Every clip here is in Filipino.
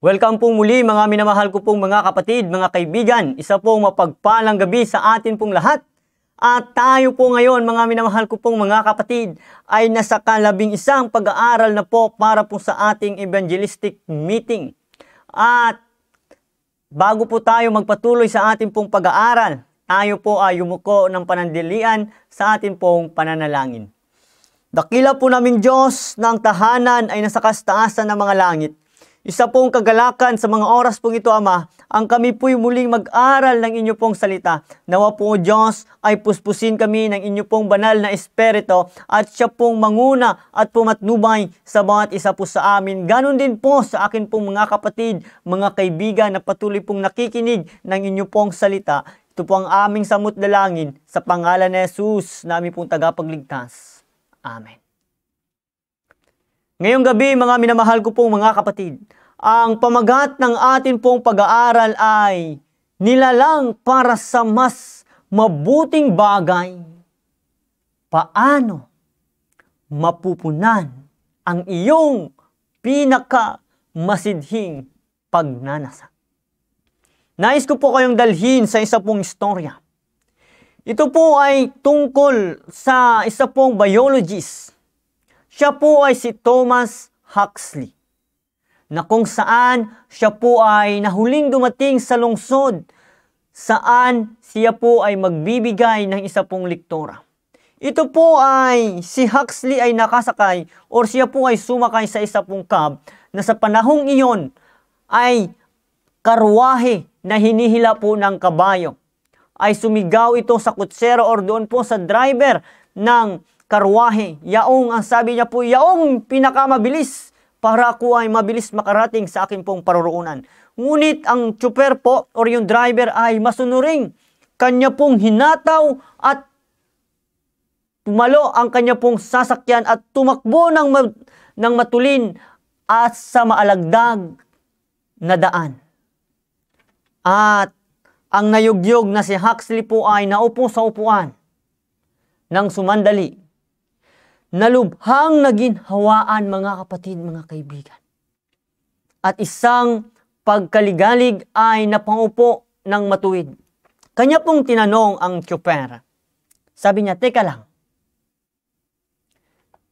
Welcome po muli mga minamahal ko pong mga kapatid, mga kaibigan. Isa pong mapagpalang gabi sa atin pong lahat. At tayo po ngayon mga minamahal ko pong mga kapatid ay nasa kalabing isang pag-aaral na po para po sa ating evangelistic meeting. At bago po tayo magpatuloy sa ating pong pag-aaral, tayo po ay yumuko ng panandilian sa ating pong pananalangin. Dakila po namin Diyos na tahanan ay nasa kastaasan ng mga langit isa pong kagalakan sa mga oras pong ito, Ama, ang kami po'y muling mag-aral ng inyo pong salita. Nawa po, Diyos, ay puspusin kami ng inyo pong banal na espirito at siya pong manguna at pumatnubay sa bawat isa po sa amin. Ganon din po sa akin pong mga kapatid, mga kaibigan na patuloy pong nakikinig ng inyo pong salita. Ito po ang aming samot dalangin sa pangalan ni Jesus, namin pong tagapagligtas. Amen. Ngayong gabi, mga minamahal ko pong mga kapatid, ang pamagat ng atin pong pag-aaral ay nilalang para sa mas mabuting bagay. Paano mapupunan ang iyong pinaka masidhing pagnanasa? Nais ko po kayong dalhin sa isa pong istorya. Ito po ay tungkol sa isa pong biologist siya po ay si Thomas Huxley na kung saan siya po ay nahuling dumating sa lungsod saan siya po ay magbibigay ng isa pong lektora. Ito po ay si Huxley ay nakasakay or siya po ay sumakay sa isa pong cab na sa panahong iyon ay karwahe na hinihila po ng kabayo. Ay sumigaw ito sa kutsero or doon po sa driver ng karwahe. Yaong, ang sabi niya po, yaong pinakamabilis para ako ay mabilis makarating sa akin pong paruroonan. Ngunit ang chuper po or yung driver ay masunuring kanya pong hinataw at pumalo ang kanya pong sasakyan at tumakbo ng, ma- ng matulin at sa maalagdag na daan. At ang nayugyog na si Huxley po ay naupo sa upuan ng sumandali nalubhang hawaan mga kapatid, mga kaibigan. At isang pagkaligalig ay napaupo ng matuwid. Kanya pong tinanong ang Chopera. Sabi niya, teka lang,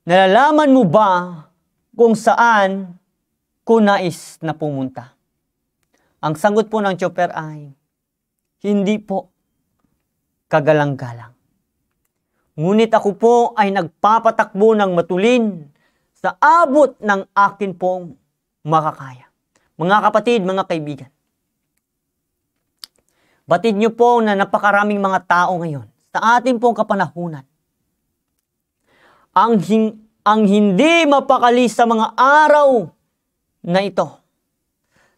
nalalaman mo ba kung saan ko nais na pumunta? Ang sagot po ng Chopper ay, hindi po kagalang-galang. Ngunit ako po ay nagpapatakbo ng matulin sa abot ng akin pong makakaya. Mga kapatid, mga kaibigan, batid niyo po na napakaraming mga tao ngayon sa ating pong kapanahunan. Ang, hin- ang hindi mapakali sa mga araw na ito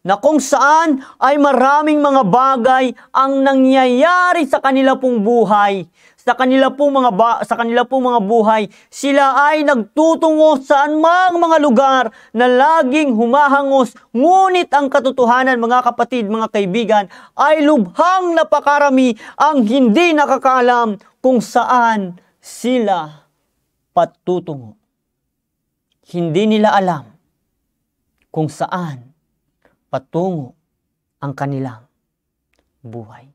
na kung saan ay maraming mga bagay ang nangyayari sa kanila pong buhay. Sa kanila pong mga ba- sa kanila pong mga buhay, sila ay nagtutungo sa mang mga lugar na laging humahangos. Ngunit ang katotohanan mga kapatid, mga kaibigan, ay lubhang napakarami ang hindi nakakaalam kung saan sila patutungo. Hindi nila alam kung saan patungo ang kanilang buhay.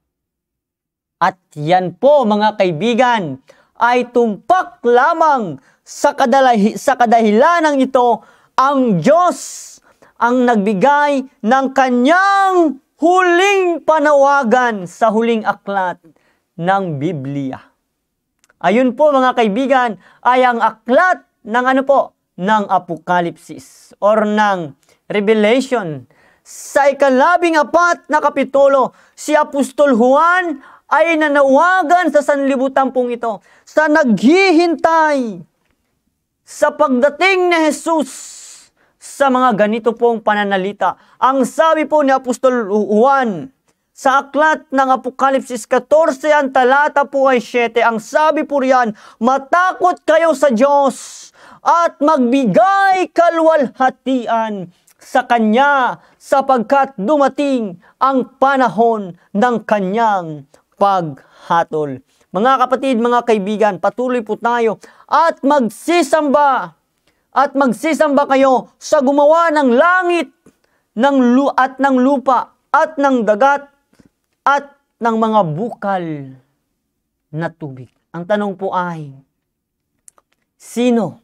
At yan po mga kaibigan ay tumpak lamang sa, kadalahi, sa kadahilanan ito ang Diyos ang nagbigay ng kanyang huling panawagan sa huling aklat ng Biblia. Ayun po mga kaibigan ay ang aklat ng ano po ng Apokalipsis or ng Revelation sa ikalabing apat na kapitulo, si Apostol Juan ay nanawagan sa sanlibutan pong ito, sa naghihintay sa pagdating ni Jesus sa mga ganito pong pananalita. Ang sabi po ni Apostol Juan sa aklat ng Apokalipsis 14, ang talata po ay 7, ang sabi po riyan, matakot kayo sa Diyos at magbigay kalwalhatian sa Kanya sapagkat dumating ang panahon ng Kanyang paghatol. Mga kapatid, mga kaibigan, patuloy po tayo at magsisamba at magsisamba kayo sa gumawa ng langit ng lu at ng lupa at ng dagat at ng mga bukal na tubig. Ang tanong po ay, sino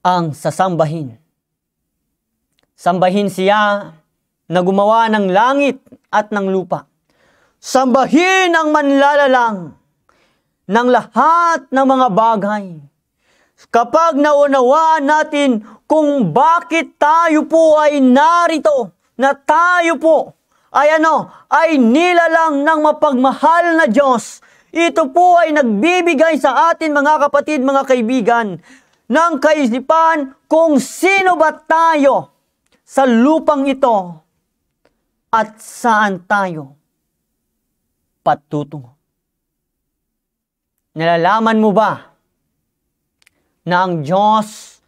ang sasambahin? Sambahin siya na gumawa ng langit at ng lupa. Sambahin ang manlalalang ng lahat ng mga bagay. Kapag naunawaan natin kung bakit tayo po ay narito, na tayo po ay ano, ay nilalang ng mapagmahal na Diyos. Ito po ay nagbibigay sa atin mga kapatid, mga kaibigan, ng kaisipan kung sino ba tayo sa lupang ito at saan tayo patutungo. Nalalaman mo ba na ang Diyos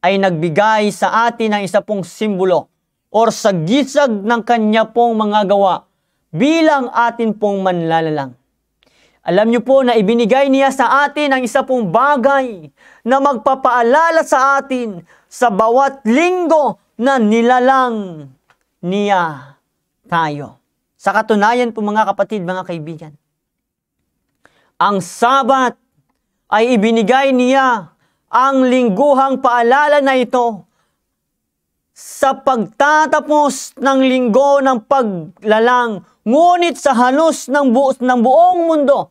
ay nagbigay sa atin ng isa pong simbolo or sagisag ng kanya pong mga gawa bilang atin pong manlalalang. Alam niyo po na ibinigay niya sa atin ang isa pong bagay na magpapaalala sa atin sa bawat linggo na nilalang niya tayo. Sa katunayan po mga kapatid, mga kaibigan, ang sabat ay ibinigay niya ang lingguhang paalala na ito sa pagtatapos ng linggo ng paglalang. Ngunit sa halos ng, bu- ng buong mundo,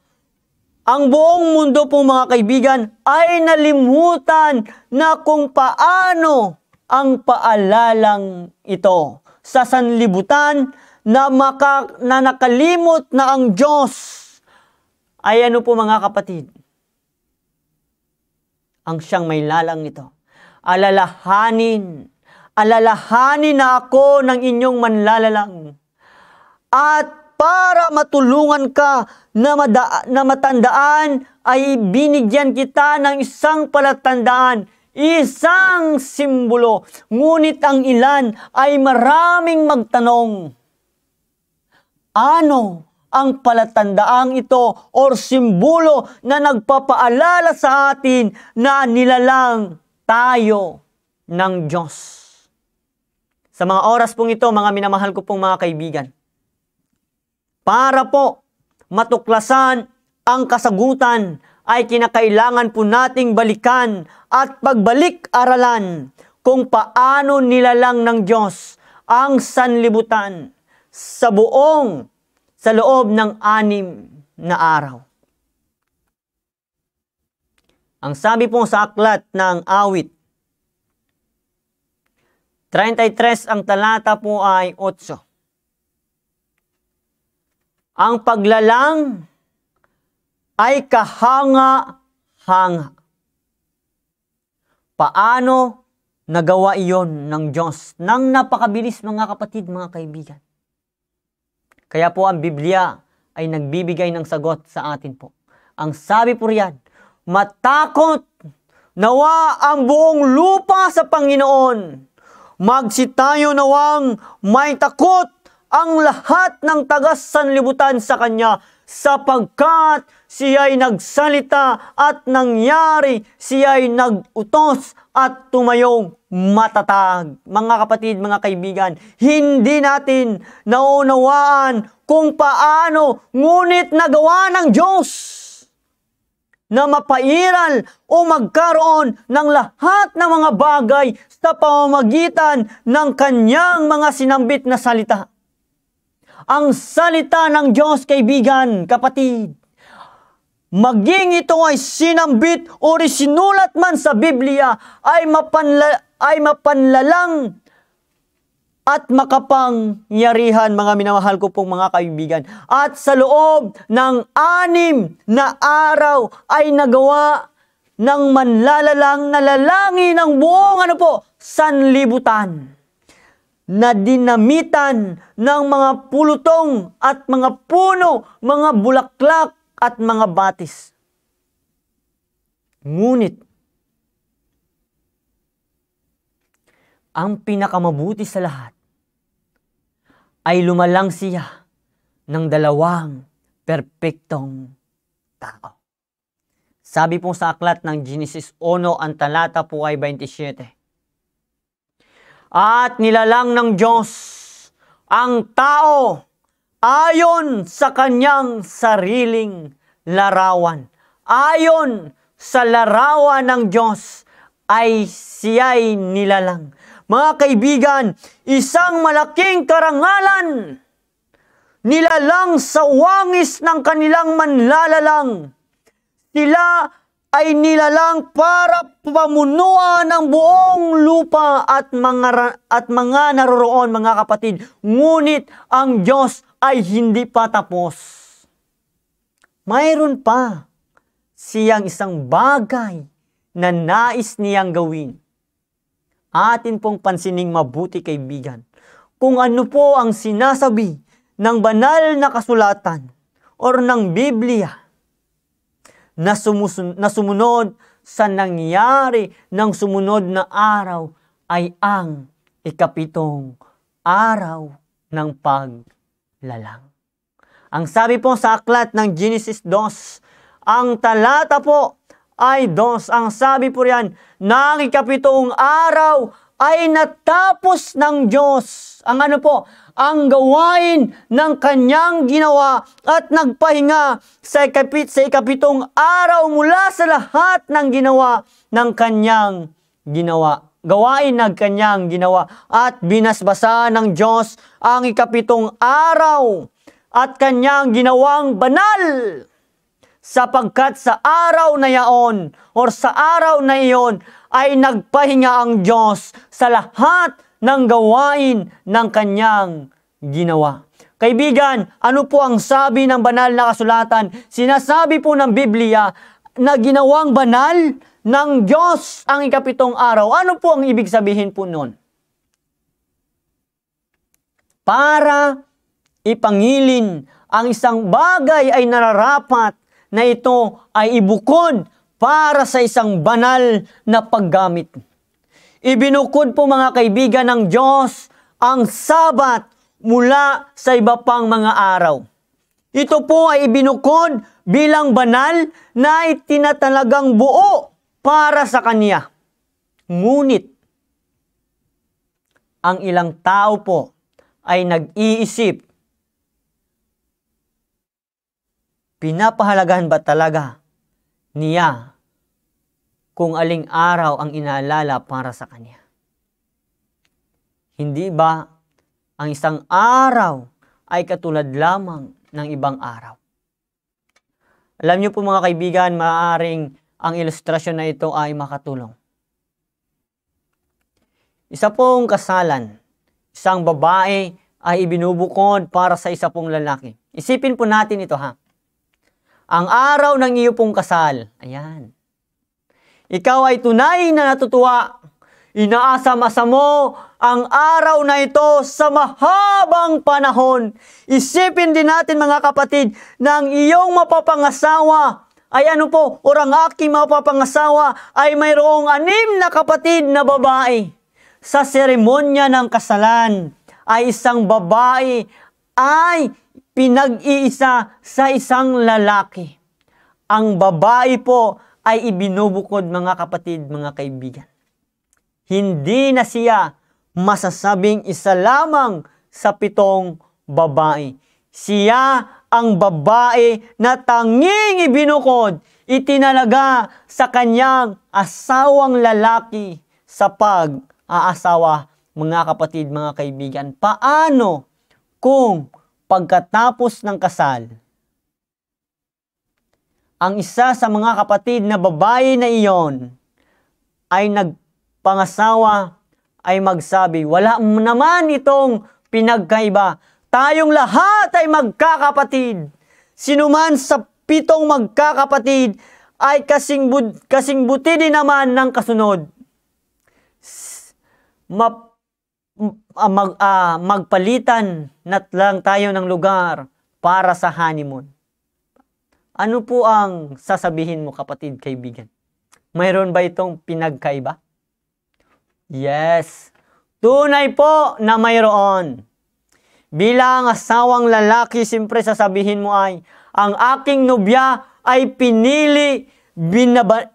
ang buong mundo po mga kaibigan ay nalimutan na kung paano ang paalalang ito sa sanlibutan na, maka, na nakalimot na ang Diyos ay ano po mga kapatid? Ang siyang may lalang ito. Alalahanin, alalahanin na ako ng inyong manlalalang. At para matulungan ka na, mada, na matandaan, ay binigyan kita ng isang palatandaan isang simbolo. Ngunit ang ilan ay maraming magtanong, ano ang palatandaang ito o simbolo na nagpapaalala sa atin na nilalang tayo ng Diyos? Sa mga oras pong ito, mga minamahal ko pong mga kaibigan, para po matuklasan ang kasagutan ay kinakailangan po nating balikan at pagbalik-aralan kung paano nilalang ng Diyos ang sanlibutan sa buong sa loob ng anim na araw. Ang sabi po sa aklat ng awit, 33 ang talata po ay 8. Ang paglalang ay kahanga-hanga. Paano nagawa iyon ng Diyos nang napakabilis mga kapatid, mga kaibigan? Kaya po ang Biblia ay nagbibigay ng sagot sa atin po. Ang sabi po riyan, matakot nawa ang buong lupa sa Panginoon. Magsitayo nawang may takot ang lahat ng tagas sanlibutan sa Kanya sapagkat siya'y nagsalita at nangyari, siya'y nagutos at tumayong matatag. Mga kapatid, mga kaibigan, hindi natin naunawaan kung paano ngunit nagawa ng Diyos na mapairal o magkaroon ng lahat ng mga bagay sa pamamagitan ng kanyang mga sinambit na salita ang salita ng Diyos, kaibigan, kapatid. Maging ito ay sinambit o sinulat man sa Biblia ay, mapanla, ay mapanlalang at makapangyarihan mga minamahal ko pong mga kaibigan. At sa loob ng anim na araw ay nagawa ng manlalalang na ng buong ano po, sanlibutan na dinamitan ng mga pulutong at mga puno, mga bulaklak at mga batis. Ngunit, ang pinakamabuti sa lahat ay lumalang siya ng dalawang perpektong tao. Sabi po sa aklat ng Genesis 1, ang talata po ay 27 at nilalang ng Diyos ang tao ayon sa kanyang sariling larawan. Ayon sa larawan ng Diyos ay siya'y nilalang. Mga kaibigan, isang malaking karangalan nilalang sa wangis ng kanilang manlalalang. Sila ay nilalang para pamunuan ang buong lupa at mga, at mga naroroon mga kapatid. Ngunit ang Diyos ay hindi pa tapos. Mayroon pa siyang isang bagay na nais niyang gawin. Atin pong pansining mabuti kaibigan kung ano po ang sinasabi ng banal na kasulatan or ng Biblia na, sumusun- na sumunod sa nangyari ng sumunod na araw ay ang ikapitong araw ng paglalang. Ang sabi po sa aklat ng Genesis 2, ang talata po ay 2. Ang sabi po riyan, ng ikapitong araw ay natapos ng Diyos. Ang ano po? Ang gawain ng kanyang ginawa at nagpahinga sa, ikapit, sa ikapitong araw mula sa lahat ng ginawa ng kanyang ginawa. Gawain ng kanyang ginawa at binasbasa ng Diyos ang ikapitong araw at kanyang ginawang banal sapagkat sa araw na yaon or sa araw na iyon ay nagpahinga ang Diyos sa lahat ng gawain ng kanyang ginawa. Kaibigan, ano po ang sabi ng banal na kasulatan? Sinasabi po ng Biblia na ginawang banal ng Diyos ang ikapitong araw. Ano po ang ibig sabihin po nun? Para ipangilin ang isang bagay ay nararapat na ito ay ibukod para sa isang banal na paggamit. Ibinukod po mga kaibigan ng Diyos ang Sabat mula sa iba pang mga araw. Ito po ay ibinukod bilang banal na itinatalagang buo para sa Kanya. Ngunit, ang ilang tao po ay nag-iisip, pinapahalagahan ba talaga niya kung aling araw ang inaalala para sa kanya. Hindi ba ang isang araw ay katulad lamang ng ibang araw? Alam niyo po mga kaibigan, maaaring ang ilustrasyon na ito ay makatulong. Isa pong kasalan, isang babae ay ibinubukod para sa isa pong lalaki. Isipin po natin ito ha ang araw ng iyo pong kasal. Ayan. Ikaw ay tunay na natutuwa. Inaasa-masa mo ang araw na ito sa mahabang panahon. Isipin din natin mga kapatid na ang iyong mapapangasawa ay ano po, orang aking mapapangasawa ay mayroong anim na kapatid na babae. Sa seremonya ng kasalan ay isang babae ay pinag-iisa sa isang lalaki. Ang babae po ay ibinubukod mga kapatid, mga kaibigan. Hindi na siya masasabing isa lamang sa pitong babae. Siya ang babae na tanging ibinukod, itinalaga sa kanyang asawang lalaki sa pag-aasawa, mga kapatid, mga kaibigan. Paano kung pagkatapos ng kasal. Ang isa sa mga kapatid na babae na iyon ay nagpangasawa ay magsabi, wala naman itong pinagkaiba. Tayong lahat ay magkakapatid. Sinuman sa pitong magkakapatid ay kasing, kasing buti din naman ng kasunod. Map uh, mag, uh, magpalitan natlang tayo ng lugar para sa honeymoon. Ano po ang sasabihin mo kapatid kaibigan? Mayroon ba itong pinagkaiba? Yes. Tunay po na mayroon. Bilang asawang lalaki, siyempre sasabihin mo ay, ang aking nobya ay pinili, binaba,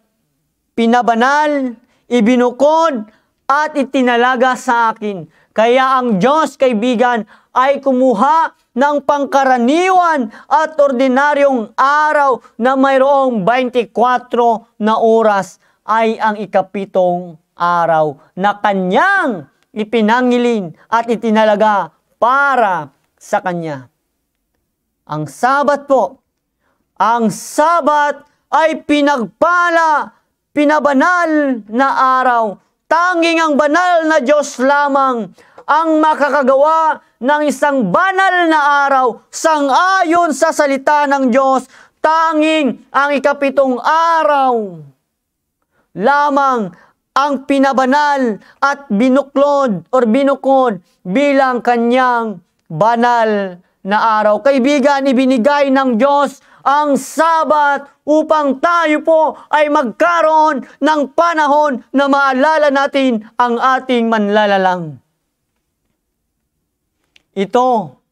pinabanal, ibinukod, at itinalaga sa akin. Kaya ang Diyos, kaibigan, ay kumuha ng pangkaraniwan at ordinaryong araw na mayroong 24 na oras ay ang ikapitong araw na kanyang ipinangilin at itinalaga para sa kanya. Ang sabat po, ang sabat ay pinagpala, pinabanal na araw Tanging ang banal na Diyos lamang ang makakagawa ng isang banal na araw sangayon sa salita ng Diyos. Tanging ang ikapitong araw lamang ang pinabanal at binuklod or binukod bilang kanyang banal na araw. Kaibigan, ibinigay ng Diyos ang Sabat upang tayo po ay magkaroon ng panahon na maalala natin ang ating manlalalang. Ito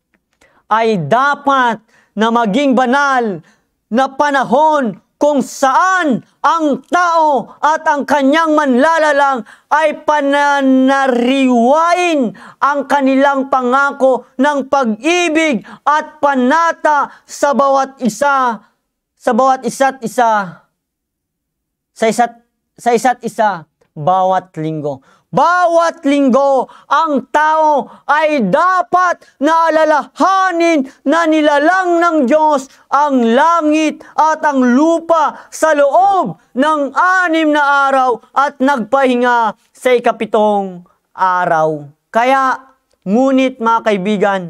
ay dapat na maging banal na panahon kung saan ang tao at ang kanyang manlalalang ay pananariwain ang kanilang pangako ng pag-ibig at panata sa bawat isa sa bawat isa't isa sa isa't sa isa't isa bawat linggo. Bawat linggo, ang tao ay dapat naalalahanin na nilalang ng Diyos ang langit at ang lupa sa loob ng anim na araw at nagpahinga sa ikapitong araw. Kaya, ngunit mga kaibigan,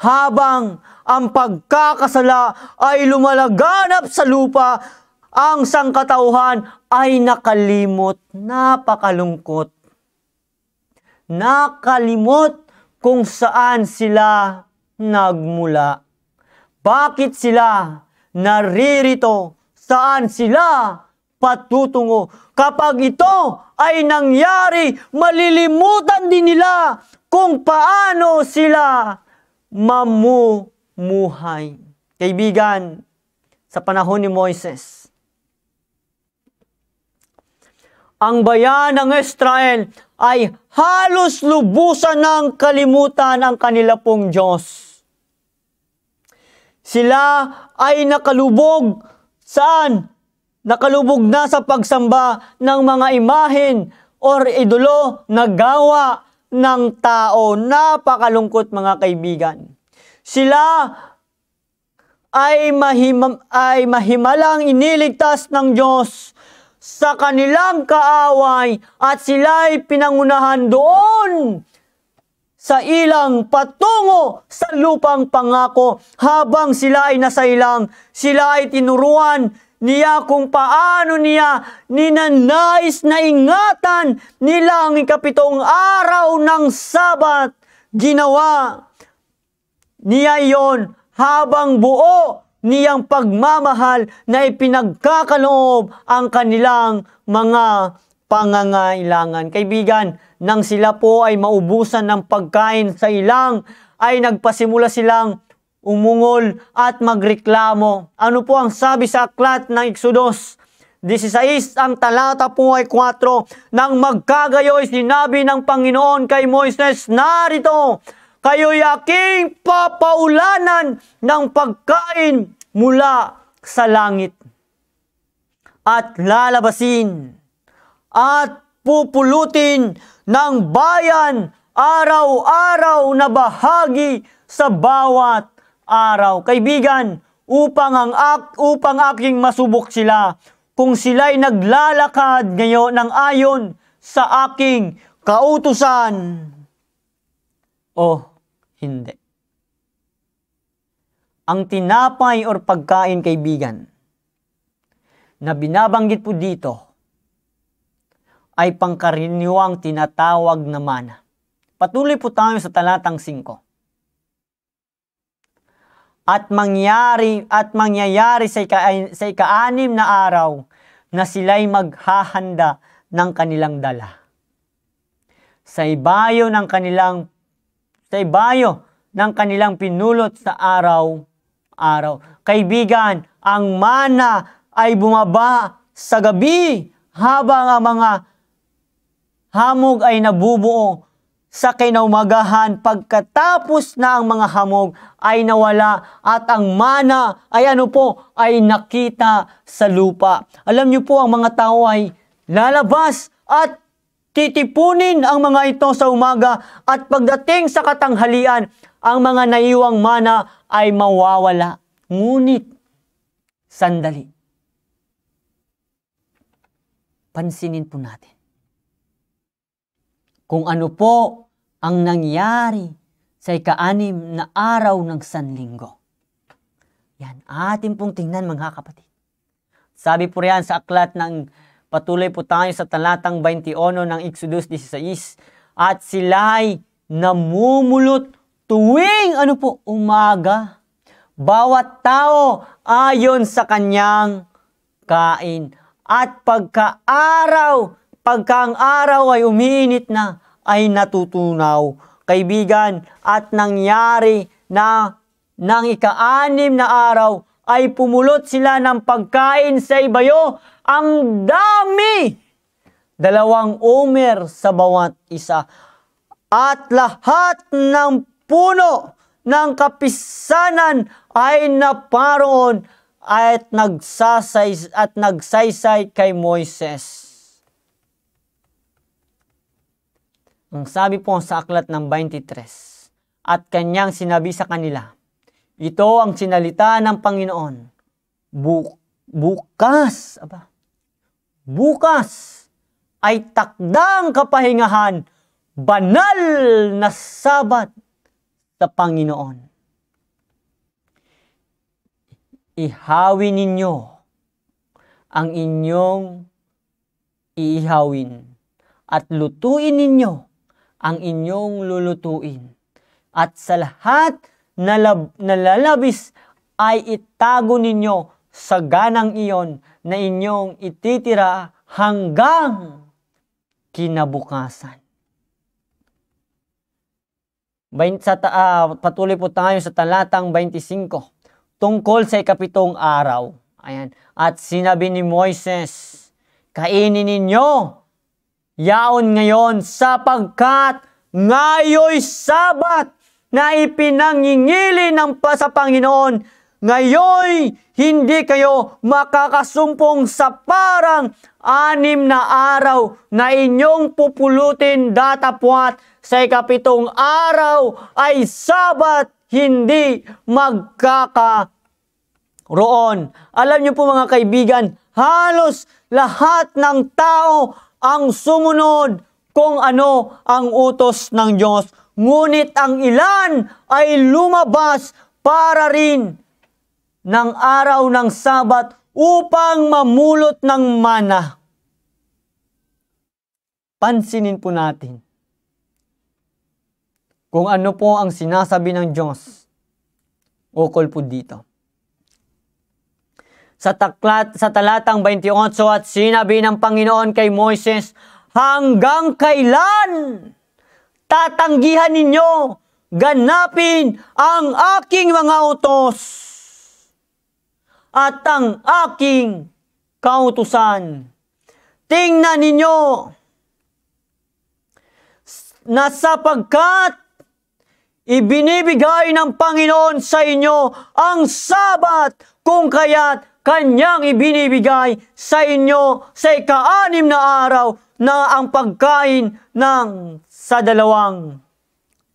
habang ang pagkakasala ay lumalaganap sa lupa, ang sangkatauhan ay nakalimot, napakalungkot nakalimot kung saan sila nagmula. Bakit sila naririto? Saan sila patutungo? Kapag ito ay nangyari, malilimutan din nila kung paano sila mamumuhay. Kaibigan, sa panahon ni Moises, ang bayan ng Israel ay halos lubusan ng kalimutan ang kanila pong Diyos. Sila ay nakalubog saan? Nakalubog na sa pagsamba ng mga imahen or idolo na gawa ng tao. Napakalungkot mga kaibigan. Sila ay, mahim- ay mahimalang iniligtas ng Diyos sa kanilang kaaway at sila'y pinangunahan doon sa ilang patungo sa lupang pangako habang sila ay nasa ilang sila ay tinuruan niya kung paano niya ninanais na ingatan nila ang ikapitong araw ng sabat ginawa niya iyon habang buo niyang pagmamahal na ipinagkakaloob ang kanilang mga pangangailangan. Kaibigan, nang sila po ay maubusan ng pagkain sa ilang, ay nagpasimula silang umungol at magreklamo. Ano po ang sabi sa aklat ng Exodus 16 ang talata po ay 4 Nang magkagayoy sinabi ng Panginoon kay Moises, Narito, kayo'y aking papaulanan ng pagkain mula sa langit. At lalabasin at pupulutin ng bayan araw-araw na bahagi sa bawat araw. Kaibigan, upang ang ak upang aking masubok sila kung sila'y naglalakad ngayon ng ayon sa aking kautusan. Oh, hindi. Ang tinapay or pagkain kaibigan na binabanggit po dito ay pangkaraniwang tinatawag na mana. Patuloy po tayo sa talatang 5. At mangyari at mangyayari sa, ika, sa ikaanim na araw na sila'y maghahanda ng kanilang dala. Sa ibayo ng kanilang sa ibayo ng kanilang pinulot sa araw-araw. Kaibigan, ang mana ay bumaba sa gabi habang ang mga hamog ay nabubuo sa kinaumagahan pagkatapos na ang mga hamog ay nawala at ang mana ay ano po ay nakita sa lupa. Alam niyo po ang mga tao ay lalabas at Titipunin ang mga ito sa umaga at pagdating sa katanghalian, ang mga naiwang mana ay mawawala. Ngunit, sandali. Pansinin po natin kung ano po ang nangyari sa ikaanim na araw ng Sanlinggo. Yan, atin pong tingnan mga kapatid. Sabi po riyan sa aklat ng Patuloy po tayo sa talatang 21 ng Exodus 16. At sila ay namumulot tuwing ano po, umaga. Bawat tao ayon sa kanyang kain. At pagkaaraw, pagkang araw ay umiinit na, ay natutunaw. Kaibigan, at nangyari na nang ikaanim na araw ay pumulot sila ng pagkain sa ibayo ang dami! Dalawang umer sa bawat isa. At lahat ng puno ng kapisanan ay naparoon at nagsasay at nagsaysay kay Moises. Ang sabi po sa aklat ng 23, at kanyang sinabi sa kanila, ito ang sinalita ng Panginoon. Bu bukas, aba, Bukas ay takdang kapahingahan, banal na sabat sa Panginoon. Ihawi ninyo ang inyong iihawin at lutuin ninyo ang inyong lulutuin. At sa lahat na, lab- lalabis ay itago ninyo sa ganang iyon na inyong ititira hanggang kinabukasan. Sa, uh, patuloy po tayo sa talatang 25 tungkol sa ikapitong araw. Ayan. At sinabi ni Moises, kainin ninyo yaon ngayon sapagkat ngayoy sabat na ipinangingili ng sa Panginoon. Ngayoy hindi kayo makakasumpong sa parang anim na araw na inyong pupulutin datapwat sa ikapitong araw ay sabat hindi magkaka roon. Alam niyo po mga kaibigan, halos lahat ng tao ang sumunod kung ano ang utos ng Diyos. Ngunit ang ilan ay lumabas para rin ng araw ng Sabat upang mamulot ng mana. Pansinin po natin kung ano po ang sinasabi ng Diyos ukol po dito. Sa, taklat, sa talatang 28 at sinabi ng Panginoon kay Moises, Hanggang kailan tatanggihan ninyo ganapin ang aking mga utos? at ang aking kautusan. Tingnan ninyo na sapagkat ibinibigay ng Panginoon sa inyo ang sabat kung kaya't kanyang ibinibigay sa inyo sa ikaanim na araw na ang pagkain ng sa dalawang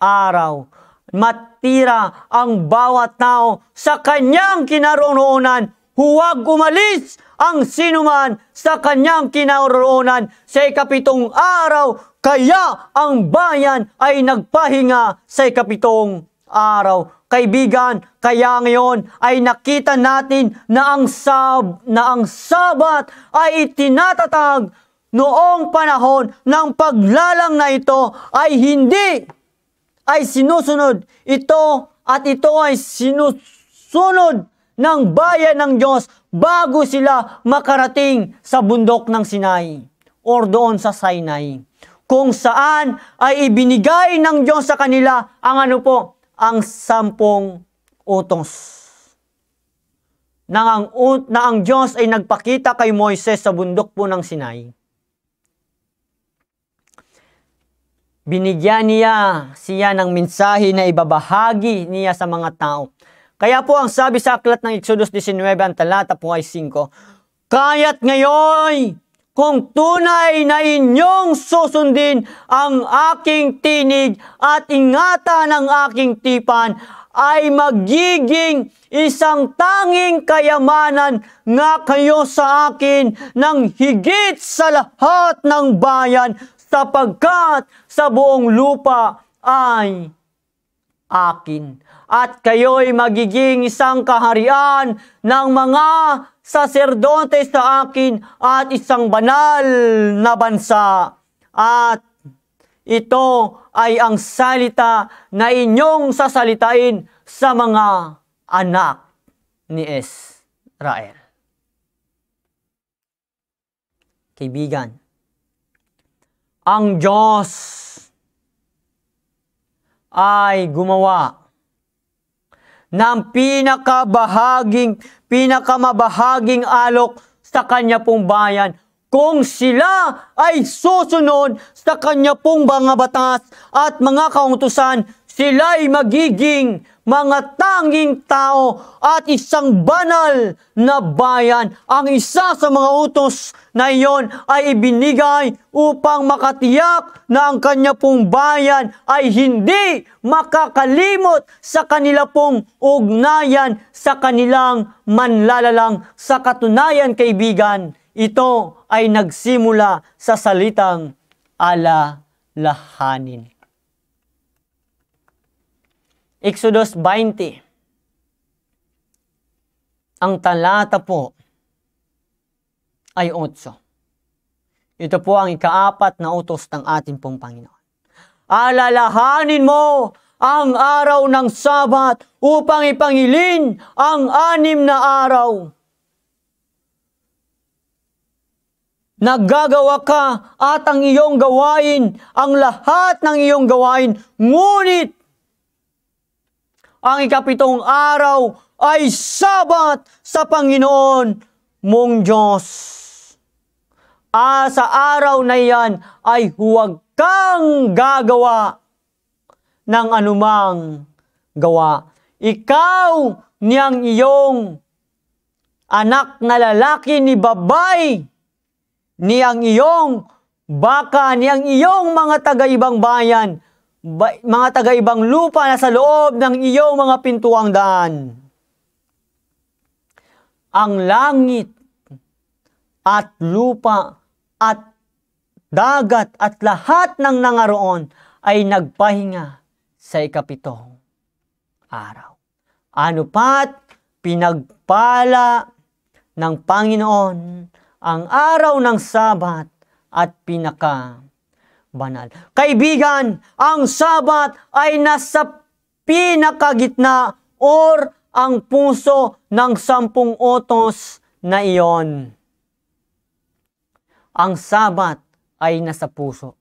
araw matira ang bawat tao sa kanyang kinaroonan. Huwag umalis ang sinuman sa kanyang kinaroonan sa ikapitong araw, kaya ang bayan ay nagpahinga sa ikapitong araw. Kaibigan, kaya ngayon ay nakita natin na ang sab na ang sabat ay itinatatag noong panahon ng paglalang na ito ay hindi ay sinusunod. Ito at ito ay sinusunod ng bayan ng Diyos bago sila makarating sa bundok ng Sinai or doon sa Sinai kung saan ay ibinigay ng Diyos sa kanila ang ano po, ang sampung utos. Na ang, na ang Diyos ay nagpakita kay Moises sa bundok po ng Sinai. Binigyan niya siya ng mensahe na ibabahagi niya sa mga tao. Kaya po ang sabi sa aklat ng Exodus 19, ang talata po ay 5, Kaya't ngayon, kung tunay na inyong susundin ang aking tinig at ingatan ng aking tipan, ay magiging isang tanging kayamanan nga kayo sa akin ng higit sa lahat ng bayan sapagkat sa buong lupa ay akin. At kayo'y magiging isang kaharian ng mga saserdote sa akin at isang banal na bansa. At ito ay ang salita na inyong sasalitain sa mga anak ni Israel. Kaibigan, ang Diyos ay gumawa ng pinakabahaging, pinakamabahaging alok sa kanya pong bayan kung sila ay susunod sa kanya pong mga batas at mga kautusan, sila ay magiging mga tanging tao at isang banal na bayan. Ang isa sa mga utos na iyon ay ibinigay upang makatiyak na ang kanya pong bayan ay hindi makakalimot sa kanila pong ugnayan sa kanilang manlalalang sa katunayan kaibigan. Ito ay nagsimula sa salitang alalahanin. Exodus 20. Ang talata po ay 8. Ito po ang ikaapat na utos ng ating pong Panginoon. Alalahanin mo ang araw ng Sabat upang ipangilin ang anim na araw. Naggagawa ka at ang iyong gawain, ang lahat ng iyong gawain, ngunit ang ikapitong araw ay sabat sa Panginoon mong Diyos. Ah, sa araw na iyan ay huwag kang gagawa ng anumang gawa. Ikaw niyang iyong anak na lalaki ni babay, niyang iyong baka, niyang iyong mga taga-ibang bayan, mga taga-ibang lupa na sa loob ng iyong mga pintuang daan. Ang langit at lupa at dagat at lahat ng nangaroon ay nagpahinga sa ikapitong araw. Ano pat pinagpala ng Panginoon ang araw ng Sabat at pinaka banal. Kaibigan, ang sabat ay nasa pinakagitna or ang puso ng sampung otos na iyon. Ang sabat ay nasa puso.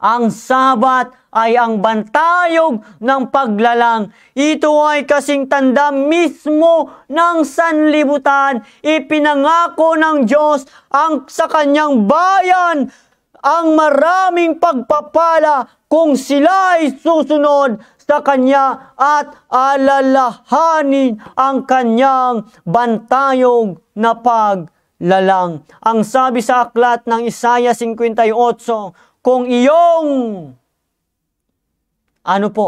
Ang sabat ay ang bantayog ng paglalang. Ito ay kasing tanda mismo ng sanlibutan. Ipinangako ng Diyos ang sa kanyang bayan ang maraming pagpapala kung sila ay susunod sa Kanya at alalahanin ang Kanyang bantayog na paglalang. Ang sabi sa aklat ng Isaiah 58, kung iyong ano po?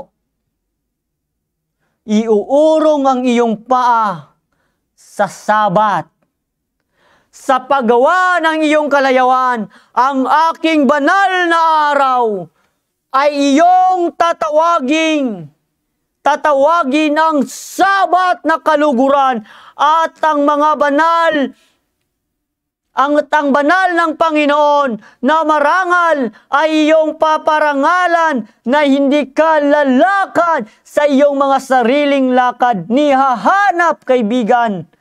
Iuurong ang iyong paa sa sabat sa paggawa ng iyong kalayawan, ang aking banal na araw ay iyong tatawaging, tatawagin ang sabat na kaluguran at ang mga banal ang tang banal ng Panginoon na marangal ay iyong paparangalan na hindi ka lalakad sa iyong mga sariling lakad. Nihahanap, kaibigan.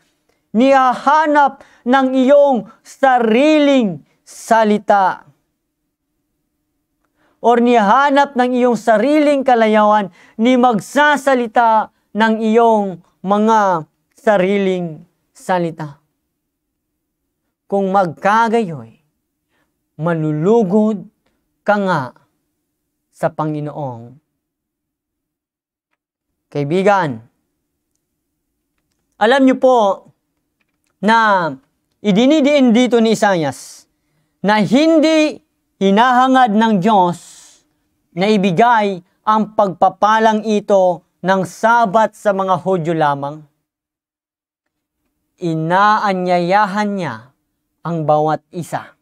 Nihahanap ng iyong sariling salita. Or nihanap ng iyong sariling kalayawan ni magsasalita ng iyong mga sariling salita. Kung magkagayoy, manulugod ka nga sa Panginoong. Kaibigan, alam niyo po na idinidiin dito ni Isayas na hindi hinahangad ng Diyos na ibigay ang pagpapalang ito ng sabat sa mga Hudyo lamang. Inaanyayahan niya ang bawat isa.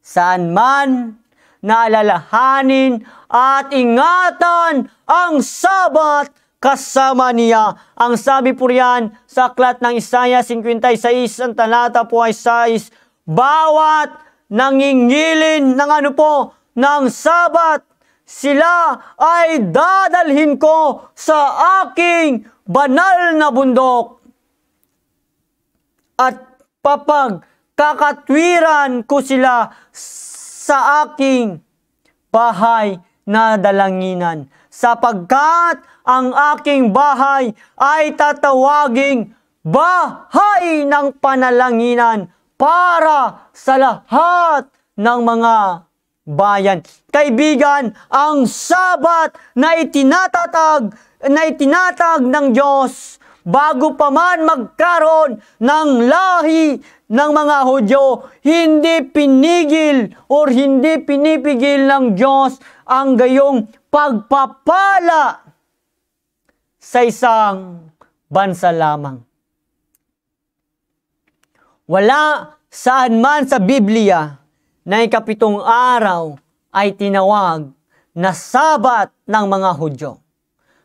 Saan man naalalahanin at ingatan ang sabat kasama niya. Ang sabi po riyan sa aklat ng Isaiah 56, ang talata po ay 6, Bawat nangingilin ng ano po, ng sabat, sila ay dadalhin ko sa aking banal na bundok. At papag kakatwiran ko sila sa aking bahay na dalanginan sapagkat ang aking bahay ay tatawaging bahay ng panalanginan para sa lahat ng mga bayan. Kaibigan, ang sabat na itinatatag, na itinatag ng Diyos bago pa man magkaroon ng lahi, ng mga Hudyo, hindi pinigil o hindi pinipigil ng Diyos ang gayong pagpapala sa isang bansa lamang. Wala saan man sa Biblia na ikapitong araw ay tinawag na sabat ng mga Hudyo.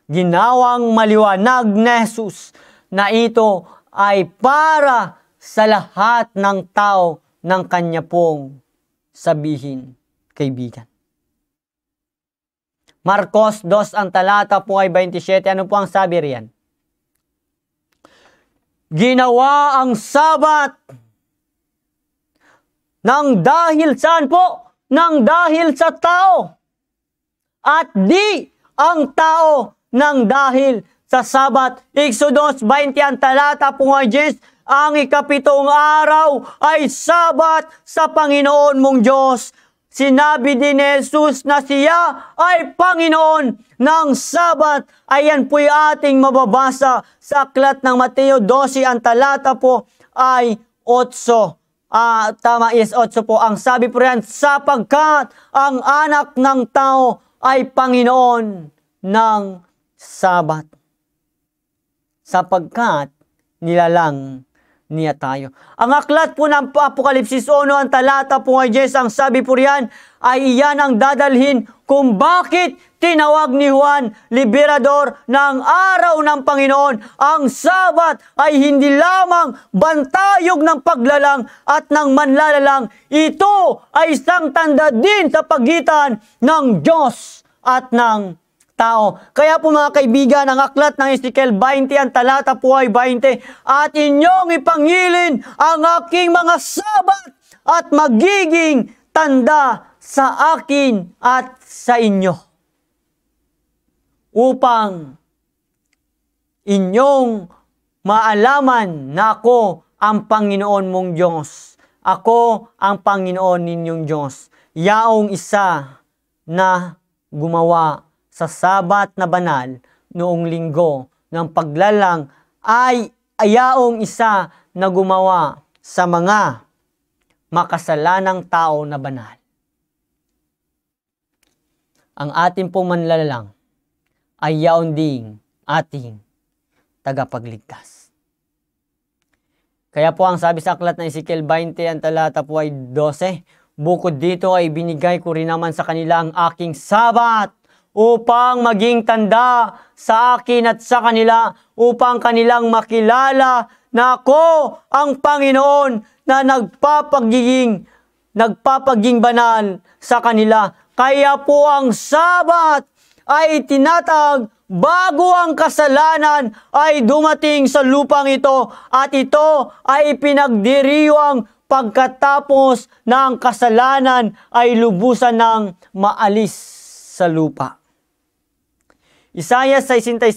Ginawang maliwanag ni Jesus na ito ay para sa lahat ng tao ng kanya pong sabihin, kaibigan. Marcos 2 ang talata po ay 27. Ano po ang sabi riyan? Ginawa ang sabat nang dahil saan po? Nang dahil sa tao. At di ang tao nang dahil sa sabat. Exodus 20 ang talata po ngayon, James ang ikapitong araw ay sabat sa Panginoon mong Diyos. Sinabi din ni Jesus na siya ay Panginoon ng Sabat. Ayan po'y ating mababasa sa aklat ng Mateo 12. Ang talata po ay 8 Ah, tama is 8 po. Ang sabi po yan, sapagkat ang anak ng tao ay Panginoon ng Sabat. Sapagkat nilalang niya tayo. Ang aklat po ng Apokalipsis 1, ang talata po ay Jess, ang sabi po riyan, ay iyan ang dadalhin kung bakit tinawag ni Juan, liberador ng araw ng Panginoon. Ang sabat ay hindi lamang bantayog ng paglalang at ng manlalalang. Ito ay isang tanda din sa pagitan ng Diyos at ng tao. Kaya po mga kaibigan, ang aklat ng Ezekiel 20, ang talata po ay 20, at inyong ipangilin ang aking mga sabat at magiging tanda sa akin at sa inyo. Upang inyong maalaman na ako ang Panginoon mong Diyos. Ako ang Panginoon ninyong Diyos. Yaong isa na gumawa sa Sabat na banal noong linggo ng paglalang ay ayaong isa na gumawa sa mga makasalanang tao na banal. Ang ating pong manlalalang ay yaon ding ating tagapagligtas. Kaya po ang sabi sa aklat ng Ezekiel 20 ang talata po ay 12, Bukod dito ay binigay ko rin naman sa kanila ang aking sabat upang maging tanda sa akin at sa kanila upang kanilang makilala na ako ang Panginoon na nagpapagiging nagpapaging banal sa kanila. Kaya po ang Sabat ay tinatag bago ang kasalanan ay dumating sa lupang ito at ito ay ipinagdiriwang pagkatapos na ang kasalanan ay lubusan ng maalis sa lupa. Isaiah 66,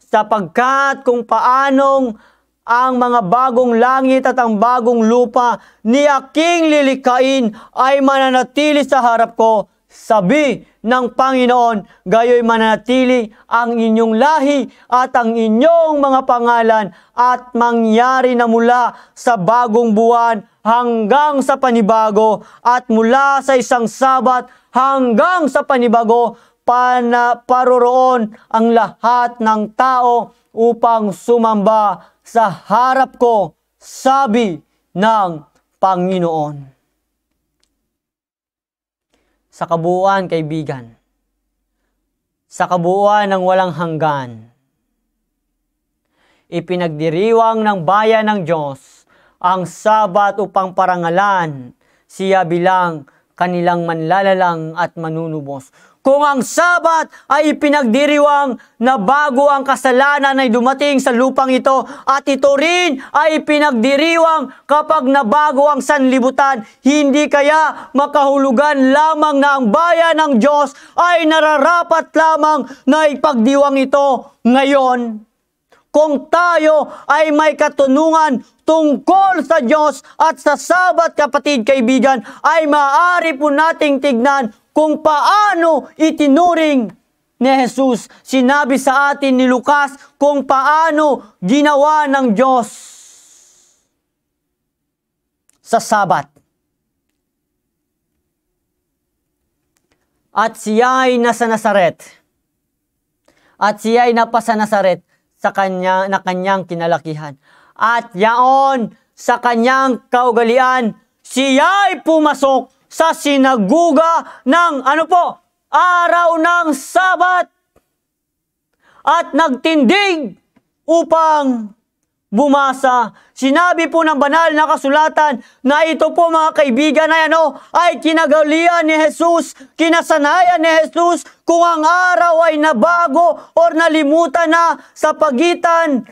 sapagkat kung paanong ang mga bagong langit at ang bagong lupa ni aking lilikain ay mananatili sa harap ko, sabi ng Panginoon, gayoy mananatili ang inyong lahi at ang inyong mga pangalan at mangyari na mula sa bagong buwan hanggang sa panibago at mula sa isang sabat hanggang sa panibago pana, paroroon ang lahat ng tao upang sumamba sa harap ko, sabi ng Panginoon. Sa kabuuan, kaibigan, sa kabuuan ng walang hanggan, ipinagdiriwang ng bayan ng Diyos ang sabat upang parangalan siya bilang kanilang manlalalang at manunubos kung ang sabat ay pinagdiriwang na bago ang kasalanan ay dumating sa lupang ito at ito rin ay pinagdiriwang kapag nabago ang sanlibutan, hindi kaya makahulugan lamang na ang bayan ng Diyos ay nararapat lamang na ipagdiwang ito ngayon kung tayo ay may katunungan tungkol sa Diyos at sa Sabat, kapatid kaibigan, ay maaari po nating tignan kung paano itinuring ni Jesus. Sinabi sa atin ni Lucas kung paano ginawa ng Diyos sa Sabat. At siya ay nasa Nazaret. At siya ay napasa Nazaret sa kanya, na kanyang kinalakihan. At yaon sa kanyang kaugalian, siya pumasok sa sinaguga ng ano po? Araw ng Sabat at nagtindig upang bumasa. Sinabi po ng banal na kasulatan na ito po mga kaibigan ay ano, ay kinagalian ni Jesus, kinasanayan ni Jesus kung ang araw ay nabago or nalimutan na sa pagitan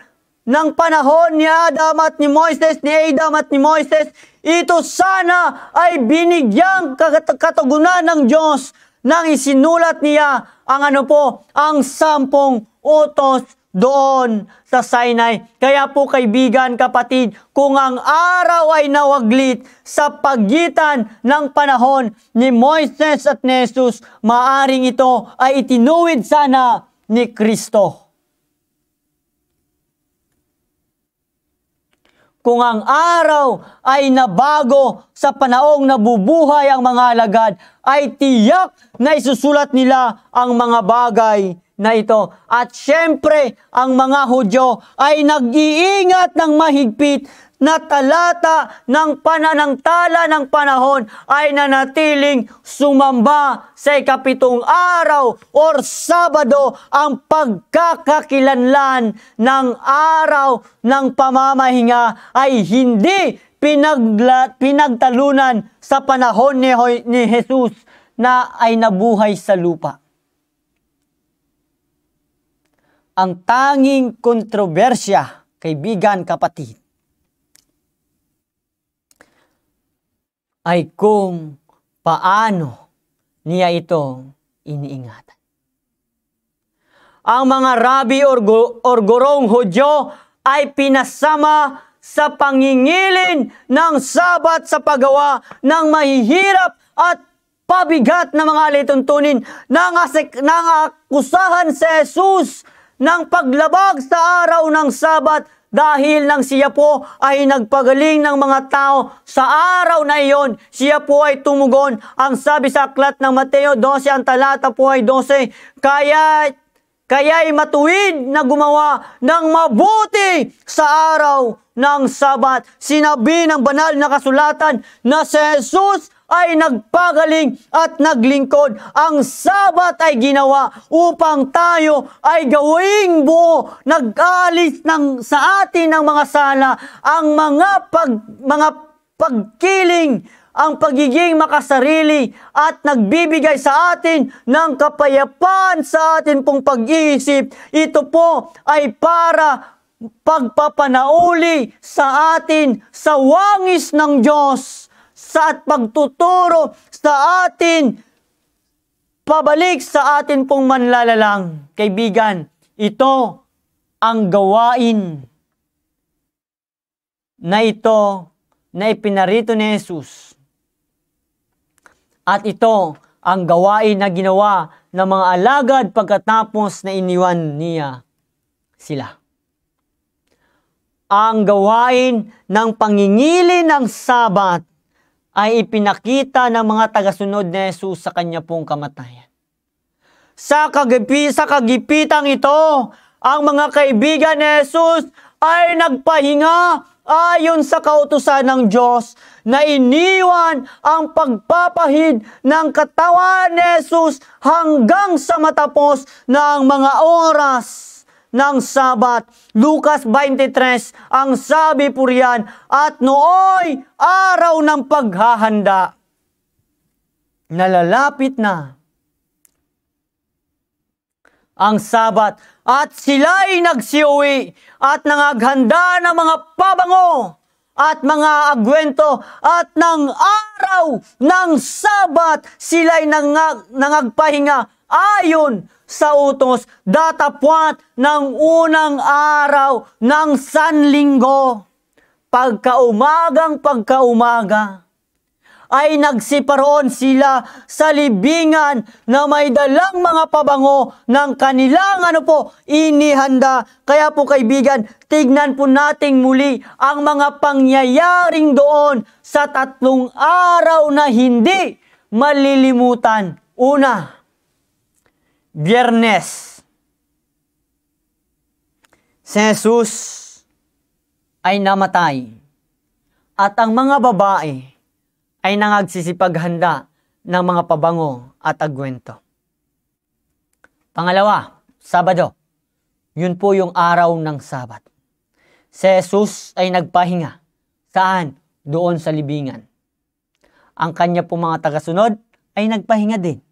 ng panahon ni Adam at ni Moises, ni Adam at ni Moises, ito sana ay binigyang katugunan ng Diyos nang isinulat niya ang ano po, ang sampung utos doon sa Sinai. Kaya po kaibigan, kapatid, kung ang araw ay nawaglit sa pagitan ng panahon ni Moises at Jesus, maaring ito ay itinuwid sana ni Kristo. kung ang araw ay nabago sa panaong nabubuhay ang mga alagad, ay tiyak na isusulat nila ang mga bagay na ito. At syempre, ang mga Hudyo ay nag-iingat ng mahigpit na talata ng pananangtala ng panahon ay nanatiling sumamba sa ikapitong araw o Sabado ang pagkakakilanlan ng araw ng pamamahinga ay hindi pinagla, pinagtalunan sa panahon ni, ni Jesus na ay nabuhay sa lupa. Ang tanging kontrobersya, kaibigan, kapatid, ay kung paano niya itong iniingatan. Ang mga rabi or, go, or gorong Hudyo ay pinasama sa pangingilin ng sabat sa paggawa ng mahihirap at pabigat na mga alituntunin ng, asik, ng akusahan sa Jesus ng paglabag sa araw ng sabat dahil nang siya po ay nagpagaling ng mga tao sa araw na iyon, siya po ay tumugon. Ang sabi sa aklat ng Mateo 12, ang talata po ay 12, kaya Kaya'y matuwid na gumawa ng mabuti sa araw ng Sabat. Sinabi ng banal na kasulatan na si Jesus ay nagpagaling at naglingkod. Ang sabat ay ginawa upang tayo ay gawing buo, nag alis ng, sa atin ng mga sala, ang mga, pag, mga pagkiling, ang pagiging makasarili at nagbibigay sa atin ng kapayapaan sa atin pong pag-iisip. Ito po ay para pagpapanauli sa atin sa wangis ng Diyos sa at pagtuturo sa atin pabalik sa atin pong manlalalang. Kaibigan, ito ang gawain na ito na ipinarito ni Jesus. At ito ang gawain na ginawa ng mga alagad pagkatapos na iniwan niya sila. Ang gawain ng pangingili ng Sabat ay ipinakita ng mga tagasunod ni Jesus sa kanya pong kamatayan. Sa, kagipi, sa kagipitang ito, ang mga kaibigan ni Jesus ay nagpahinga ayon sa kautusan ng Diyos na iniwan ang pagpapahid ng katawan ni Jesus hanggang sa matapos na mga oras ng Sabat. Lucas 23, ang sabi po riyan, at nooy araw ng paghahanda. Nalalapit na ang Sabat at sila'y nagsiuwi at nangaghanda ng mga pabango at mga agwento at ng araw ng sabat sila'y nangag, nangagpahinga ayon sa utos datapwat ng unang araw ng Sanlinggo. Pagkaumagang pagkaumaga ay nagsiparoon sila sa libingan na may dalang mga pabango ng kanilang ano po, inihanda. Kaya po kaibigan, tignan po nating muli ang mga pangyayaring doon sa tatlong araw na hindi malilimutan. Una, Biyernes, si Jesus ay namatay at ang mga babae ay nangagsisipaghanda ng mga pabango at agwento. Pangalawa, Sabado. Yun po yung araw ng Sabat. Si Jesus ay nagpahinga. Saan? Doon sa libingan. Ang kanya po mga tagasunod ay nagpahinga din.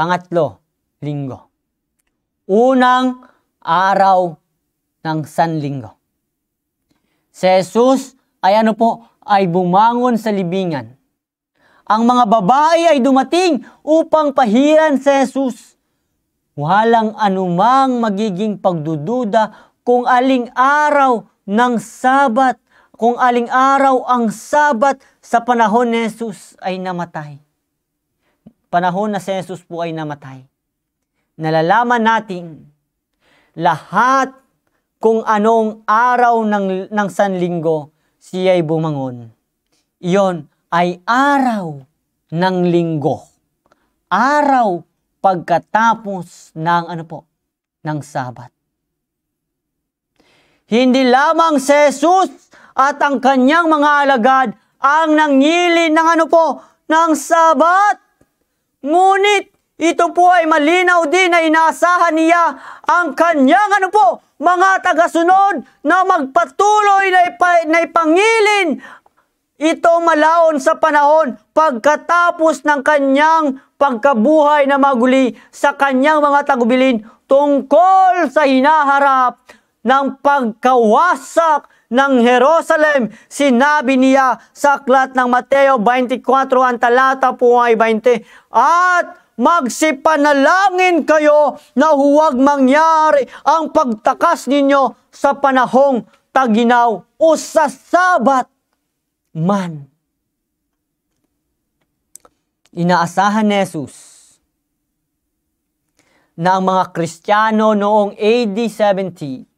Pangatlo, linggo. Unang araw ng Sanlinggo. Si Jesus ay ano po, ay bumangon sa libingan. Ang mga babae ay dumating upang pahiran si Jesus. Walang anumang magiging pagdududa kung aling araw ng Sabat, kung aling araw ang Sabat sa panahon ni Jesus ay namatay panahon na si po ay namatay, nalalaman natin lahat kung anong araw ng, ng Sanlinggo siya ay bumangon. Iyon ay araw ng linggo. Araw pagkatapos ng ano po, ng Sabat. Hindi lamang si Jesus at ang kanyang mga alagad ang nangilin ng ano po, ng Sabat. Ngunit ito po ay malinaw din na inaasahan niya ang kanyang ano po, mga tagasunod na magpatuloy na, ipa, na ipangilin ito malaon sa panahon pagkatapos ng kanyang pagkabuhay na maguli sa kanyang mga tagubilin tungkol sa hinaharap ng pagkawasak ng Jerusalem. Sinabi niya sa aklat ng Mateo 24, ang talata po ay 20, At magsipanalangin kayo na huwag mangyari ang pagtakas ninyo sa panahong taginaw o sa sabat man. Inaasahan ni Jesus na ang mga Kristiyano noong AD 70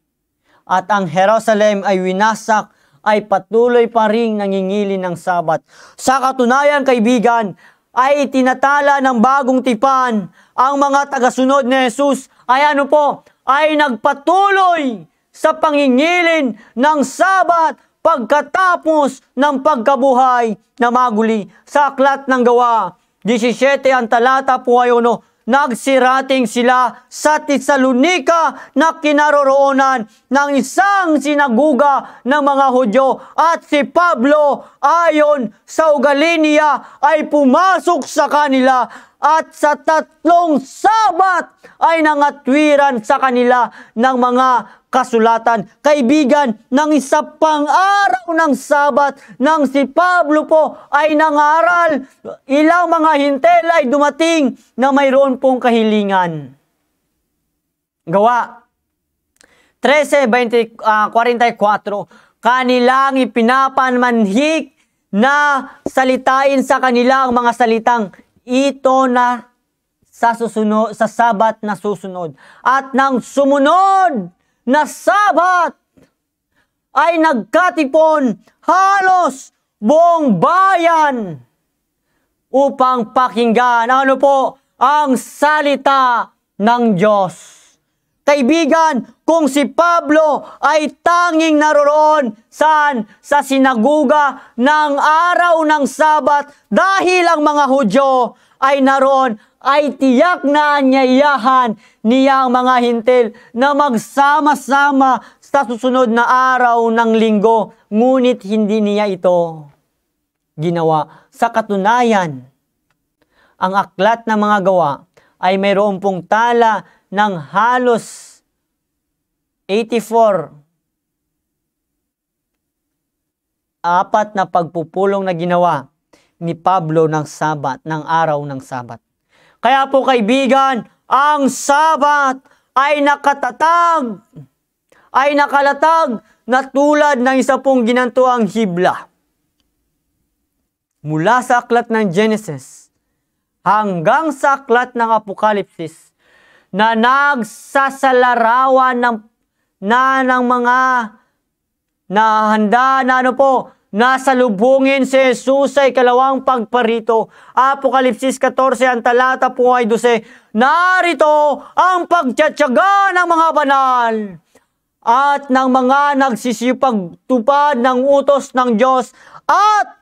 at ang Jerusalem ay winasak ay patuloy pa ring nangingili ng sabat. Sa katunayan kaibigan, ay itinatala ng bagong tipan ang mga tagasunod ni Jesus ay ano po, ay nagpatuloy sa pangingilin ng sabat pagkatapos ng pagkabuhay na maguli sa aklat ng gawa. 17 ang talata po ay no, nagsirating sila sa Tesalonika na kinaroroonan ng isang sinaguga ng mga Hudyo at si Pablo ayon sa ugali ay pumasok sa kanila at sa tatlong sabat ay nangatwiran sa kanila ng mga kasulatan. Kaibigan, ng isa pang araw ng sabat nang si Pablo po ay nangaral, ilang mga hintel ay dumating na mayroon pong kahilingan. Gawa 13.44 uh, 44, Kanilang ipinapanmanhik na salitain sa kanila ang mga salitang ito na sa susunod sa sabat na susunod. At nang sumunod na sabat ay nagkatipon halos buong bayan upang pakinggan ano po ang salita ng Diyos. Kaibigan, kung si Pablo ay tanging naroroon saan? Sa sinaguga ng araw ng Sabat dahil ang mga Hudyo ay naroon ay tiyak na anyayahan niya ang mga hintil na magsama-sama sa susunod na araw ng linggo. Ngunit hindi niya ito ginawa. Sa katunayan, ang aklat ng mga gawa ay mayroon pong tala ng halos 84 apat na pagpupulong na ginawa ni Pablo ng Sabat, ng araw ng Sabat. Kaya po kaibigan, ang Sabat ay nakatatag, ay nakalatag na tulad ng isa pong ginantuang hibla. Mula sa aklat ng Genesis hanggang sa aklat ng Apokalipsis, na nagsasalarawan ng na ng mga na handa na ano po nasalubungin si Jesus sa ikalawang pagparito. Apokalipsis 14, ang talata po ay 12, Narito ang pagtsatsaga ng mga banal at ng mga nagsisipag tupad ng utos ng Diyos at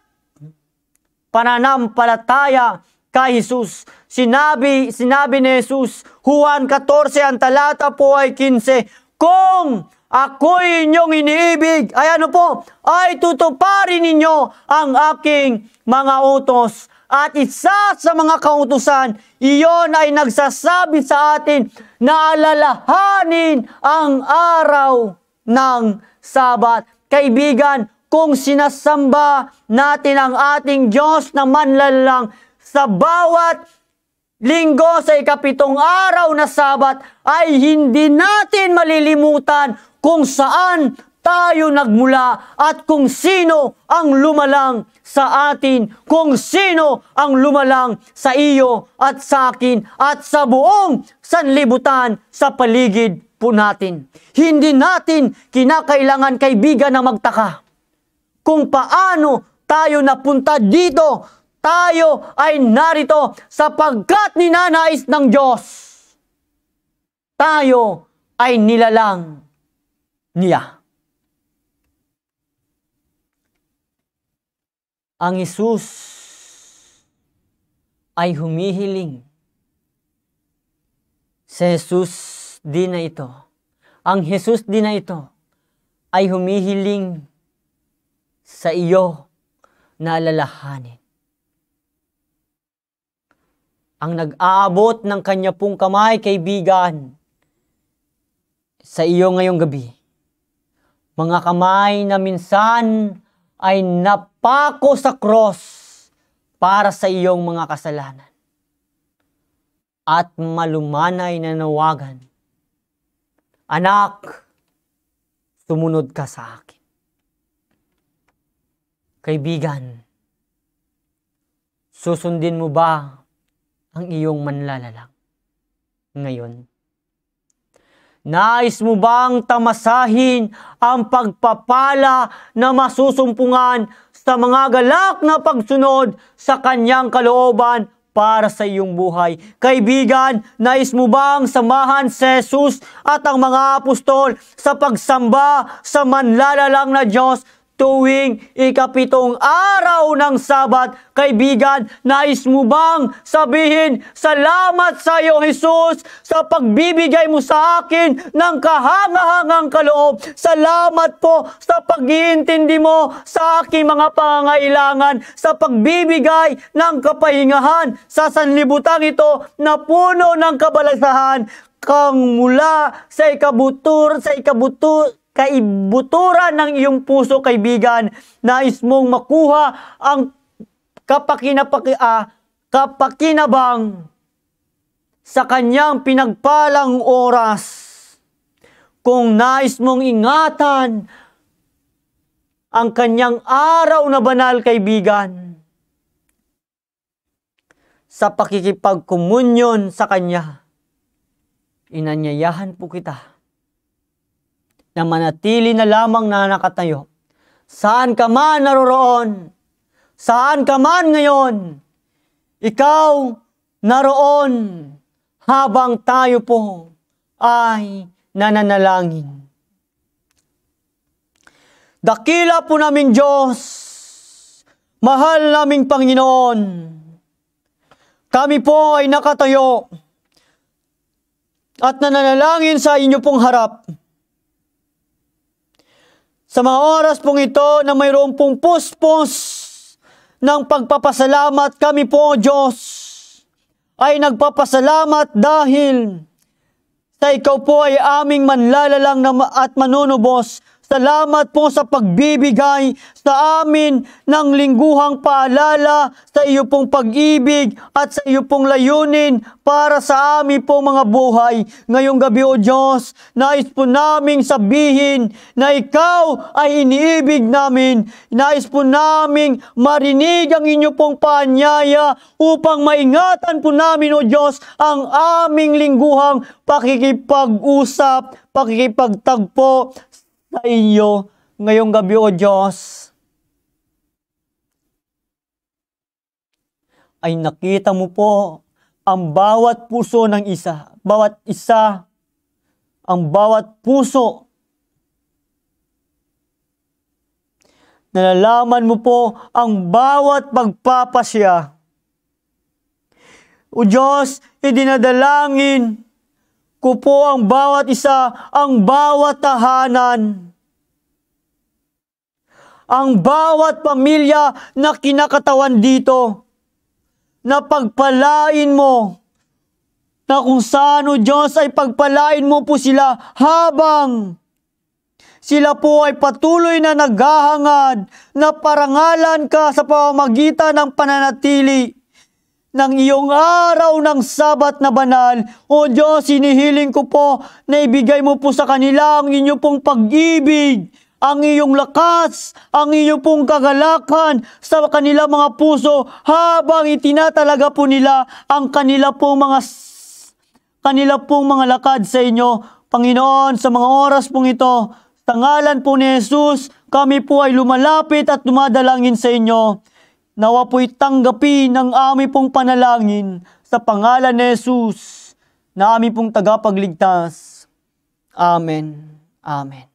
pananampalataya kay Jesus Sinabi, sinabi ni Jesus, Juan 14, ang talata po ay 15, Kung ako'y inyong iniibig, ay ano po, ay tutuparin ninyo ang aking mga utos. At isa sa mga kautusan, iyon ay nagsasabi sa atin na alalahanin ang araw ng Sabat. Kaibigan, kung sinasamba natin ang ating Diyos na manlalang sa bawat linggo sa ikapitong araw na sabat ay hindi natin malilimutan kung saan tayo nagmula at kung sino ang lumalang sa atin, kung sino ang lumalang sa iyo at sa akin at sa buong sanlibutan sa paligid po natin. Hindi natin kinakailangan kaibigan na magtaka kung paano tayo napunta dito tayo ay narito sapagkat ninanais ng Diyos. Tayo ay nilalang niya. Ang Isus ay humihiling. Si Jesus din na ito. Ang Jesus din na ito ay humihiling sa iyo na alalahanin ang nag-aabot ng kanya pong kamay, kaibigan, sa iyo ngayong gabi. Mga kamay na minsan ay napako sa cross para sa iyong mga kasalanan. At malumanay na nawagan, Anak, sumunod ka sa akin. Kaibigan, susundin mo ba ang iyong manlalalang. Ngayon, nais mo bang tamasahin ang pagpapala na masusumpungan sa mga galak na pagsunod sa kanyang kalooban para sa iyong buhay. Kaibigan, nais mo bang samahan si Jesus at ang mga apostol sa pagsamba sa manlalalang na Diyos tuwing ikapitong araw ng Sabat. Kaibigan, nais mo bang sabihin, Salamat sa iyo, Jesus, sa pagbibigay mo sa akin ng kahangahangang kaloob. Salamat po sa pag-iintindi mo sa aking mga pangangailangan, sa pagbibigay ng kapahingahan sa sanlibutan ito na puno ng kabalasahan kang mula sa ikabutur, sa ikabutur, kaibuturan ng iyong puso, kaibigan. Nais mong makuha ang kapakinapaki, ah, kapakinabang sa kanyang pinagpalang oras. Kung nais mong ingatan ang kanyang araw na banal kaibigan sa pakikipagkomunyon sa kanya, inanyayahan po kita na manatili na lamang na nakatayo. Saan ka man naroroon, saan ka man ngayon, ikaw naroon habang tayo po ay nananalangin. Dakila po naming Diyos, mahal naming Panginoon, kami po ay nakatayo at nananalangin sa inyo pong harap sa mga oras pong ito na mayroon pong puspos ng pagpapasalamat kami po Diyos ay nagpapasalamat dahil sa ikaw po ay aming manlalalang at manunubos Salamat po sa pagbibigay sa amin ng lingguhang paalala sa iyo pong pag-ibig at sa iyo pong layunin para sa amin pong mga buhay. Ngayong gabi o Diyos, nais po naming sabihin na ikaw ay iniibig namin. Nais po naming marinig ang inyo pong paanyaya upang maingatan po namin o Diyos ang aming lingguhang pakikipag-usap, pakikipagtagpo na inyo ngayong gabi o Diyos. Ay nakita mo po ang bawat puso ng isa, bawat isa, ang bawat puso. Nalalaman mo po ang bawat pagpapasya. O Diyos, idinadalangin kupo ang bawat isa, ang bawat tahanan, ang bawat pamilya na kinakatawan dito, na pagpalain mo, na kung saan o Diyos ay pagpalain mo po sila habang sila po ay patuloy na naghahangad na parangalan ka sa pamamagitan ng pananatili ng iyong araw ng sabat na banal. O Diyos, sinihiling ko po na ibigay mo po sa kanila ang inyo pong pag-ibig, ang iyong lakas, ang iyong pong kagalakan sa kanila mga puso habang itinatalaga po nila ang kanila pong mga kanila pong mga lakad sa inyo. Panginoon, sa mga oras pong ito, sa ngalan po ni Jesus, kami po ay lumalapit at dumadalangin sa inyo. Nawa po'y tanggapin ang aming pong panalangin sa pangalan ni Jesus na aming pong tagapagligtas. Amen. Amen.